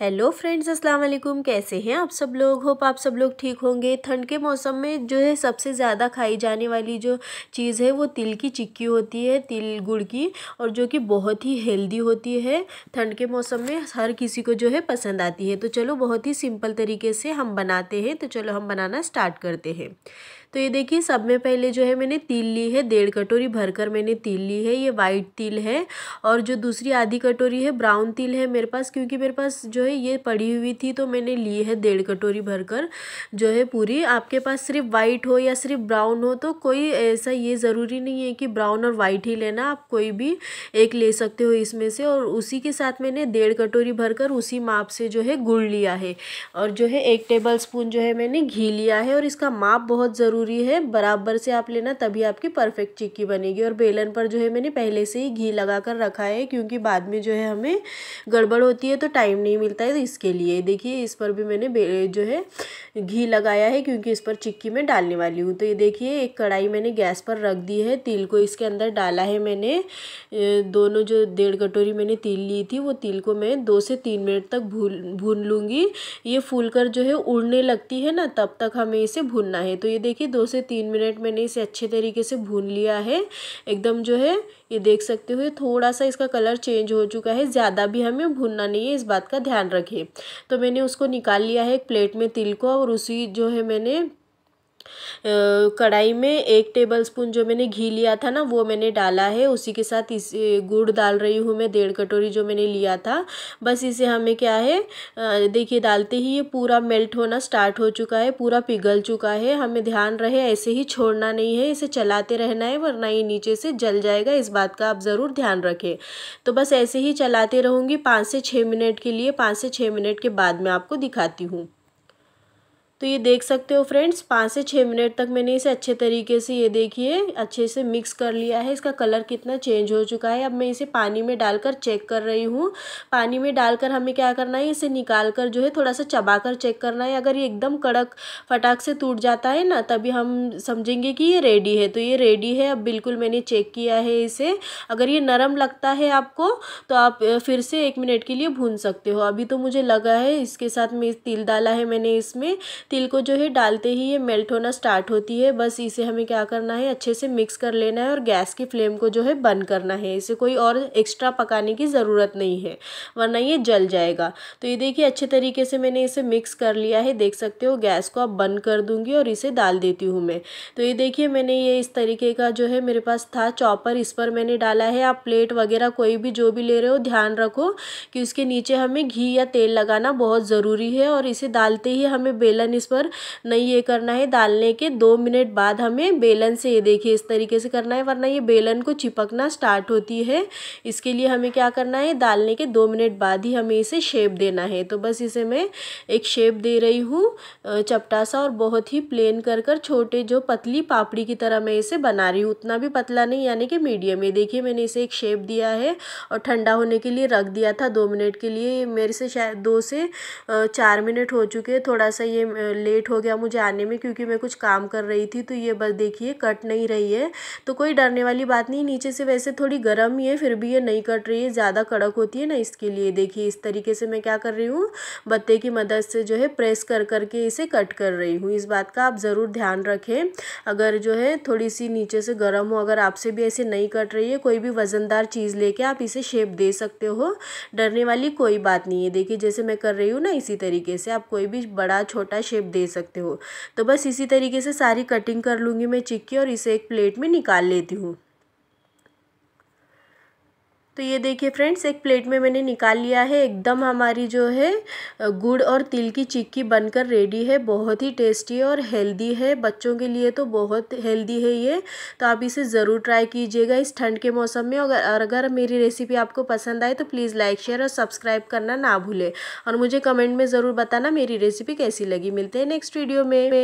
hello friends अस्सलाम वालेकुम कैसे हैं आप सब लोग होप आप सब लोग ठीक होंगे ठंड के मौसम में जो है सबसे ज़्यादा खाई जाने वाली जो चीज़ है वो तिल की चिक्की होती है तिल गुड़ की और जो कि बहुत ही हेल्दी होती है ठंड के मौसम में हर किसी को जो है पसंद आती है तो चलो बहुत ही सिंपल तरीके से हम बनाते हैं तो चलो हम बनाना स्टार्ट करते हैं तो ये देखिए सब में पहले जो है मैंने तिल ली है डेढ़ कटोरी भरकर मैंने तिल ली है ये वाइट तिल है और जो दूसरी आधी कटोरी है ब्राउन तिल है मेरे पास क्योंकि मेरे पास जो है ये पड़ी हुई थी तो मैंने ली है डेढ़ कटोरी भरकर जो है पूरी आपके पास सिर्फ वाइट हो या सिर्फ ब्राउन हो तो कोई ऐसा ये ज़रूरी नहीं है कि ब्राउन और वाइट ही लेना आप कोई भी एक ले सकते हो इसमें से और उसी के साथ मैंने डेढ़ कटोरी भरकर उसी माप से जो है गुड़ लिया है और जो है एक टेबल स्पून जो है मैंने घी लिया है और इसका माप बहुत ज़रूरी ज़रूरी है बराबर से आप लेना तभी आपकी परफेक्ट चिक्की बनेगी और बेलन पर जो है मैंने पहले से ही घी लगा कर रखा है क्योंकि बाद में जो है हमें गड़बड़ होती है तो टाइम नहीं मिलता है तो इसके लिए देखिए इस पर भी मैंने जो है घी लगाया है क्योंकि इस पर चिक्की में डालने वाली हूँ तो ये देखिए एक कढ़ाई मैंने गैस पर रख दी है तिल को इसके अंदर डाला है मैंने दोनों जो डेढ़ कटोरी मैंने तिल ली थी वो तिल को मैं दो से तीन मिनट तक भून भून लूँगी ये फूल कर जो है उड़ने लगती है ना तब तक हमें इसे भूनना है तो ये देखिए दो से तीन मिनट मैंने इसे अच्छे तरीके से भून लिया है एकदम जो है ये देख सकते हो थोड़ा सा इसका कलर चेंज हो चुका है ज़्यादा भी हमें भूनना नहीं है इस बात का ध्यान रखें तो मैंने उसको निकाल लिया है एक प्लेट में तिल को और उसी जो है मैंने कढ़ाई में एक टेबल स्पून जो मैंने घी लिया था ना वो मैंने डाला है उसी के साथ इस गुड़ डाल रही हूँ मैं डेढ़ कटोरी जो मैंने लिया था बस इसे हमें क्या है देखिए डालते ही ये पूरा मेल्ट होना स्टार्ट हो चुका है पूरा पिघल चुका है हमें ध्यान रहे ऐसे ही छोड़ना नहीं है इसे चलाते रहना है वरना ये नीचे से जल जाएगा इस बात का आप ज़रूर ध्यान रखें तो बस ऐसे ही चलाते रहूँगी पाँच से छः मिनट के लिए पाँच से छः मिनट के बाद मैं आपको दिखाती हूँ तो ये देख सकते हो फ्रेंड्स पाँच से छः मिनट तक मैंने इसे अच्छे तरीके से ये देखिए अच्छे से मिक्स कर लिया है इसका कलर कितना चेंज हो चुका है अब मैं इसे पानी में डालकर चेक कर रही हूँ पानी में डालकर हमें क्या करना है इसे निकाल कर जो है थोड़ा सा चबा कर चेक करना है अगर ये एकदम कड़क फटाक से टूट जाता है ना तभी हम समझेंगे कि ये रेडी है तो ये रेडी है अब बिल्कुल मैंने चेक किया है इसे अगर ये नरम लगता है आपको तो आप फिर से एक मिनट के लिए भून सकते हो अभी तो मुझे लगा है इसके साथ में तिल डाला है मैंने इसमें तिल को जो है डालते ही ये मेल्ट होना स्टार्ट होती है बस इसे हमें क्या करना है अच्छे से मिक्स कर लेना है और गैस की फ्लेम को जो है बंद करना है इसे कोई और एक्स्ट्रा पकाने की ज़रूरत नहीं है वरना ये जल जाएगा तो ये देखिए अच्छे तरीके से मैंने इसे मिक्स कर लिया है देख सकते हो गैस को अब बंद कर दूँगी और इसे डाल देती हूँ मैं तो ये देखिए मैंने ये इस तरीके का जो है मेरे पास था चॉपर इस पर मैंने डाला है आप प्लेट वगैरह कोई भी जो भी ले रहे हो ध्यान रखो कि उसके नीचे हमें घी या तेल लगाना बहुत ज़रूरी है और इसे डालते ही हमें बेलन इस पर नहीं ये करना है डालने के दो मिनट बाद हमें बेलन से ये देखिए इस तरीके से करना है वरना ये बेलन को चिपकना स्टार्ट होती है इसके लिए हमें क्या करना है डालने के दो मिनट बाद ही हमें इसे शेप देना है तो बस इसे मैं एक शेप दे रही हूँ चपटा सा और बहुत ही प्लेन कर कर छोटे जो पतली पापड़ी की तरह मैं इसे बना रही हूँ उतना भी पतला नहीं यानी कि मीडियम ये देखिए मैंने इसे एक शेप दिया है और ठंडा होने के लिए रख दिया था दो मिनट के लिए मेरे से शायद दो से चार मिनट हो चुके हैं थोड़ा सा ये लेट हो गया मुझे आने में क्योंकि मैं कुछ काम कर रही थी तो ये बस देखिए कट नहीं रही है तो कोई डरने वाली बात नहीं नीचे से वैसे थोड़ी गर्म ही है फिर भी ये नहीं कट रही है ज़्यादा कड़क होती है ना इसके लिए देखिए इस तरीके से मैं क्या कर रही हूँ बत्ते की मदद से जो है प्रेस कर करके इसे कट कर रही हूँ इस बात का आप ज़रूर ध्यान रखें अगर जो है थोड़ी सी नीचे से गर्म हो अगर आपसे भी ऐसे नहीं कट रही है कोई भी वज़नदार चीज़ लेके आप इसे शेप दे सकते हो डरने वाली कोई बात नहीं है देखिए जैसे मैं कर रही हूँ ना इसी तरीके से आप कोई भी बड़ा छोटा शेप दे सकते हो तो बस इसी तरीके से सारी कटिंग कर लूँगी मैं चिक्की और इसे एक प्लेट में निकाल लेती हूँ तो ये देखिए फ्रेंड्स एक प्लेट में मैंने निकाल लिया है एकदम हमारी जो है गुड़ और तिल की चिक्की बनकर रेडी है बहुत ही टेस्टी और हेल्दी है बच्चों के लिए तो बहुत हेल्दी है ये तो आप इसे ज़रूर ट्राई कीजिएगा इस ठंड के मौसम में और अगर मेरी रेसिपी आपको पसंद आए तो प्लीज़ लाइक शेयर और सब्सक्राइब करना ना भूलें और मुझे कमेंट में ज़रूर बताना मेरी रेसिपी कैसी लगी मिलते हैं नेक्स्ट वीडियो में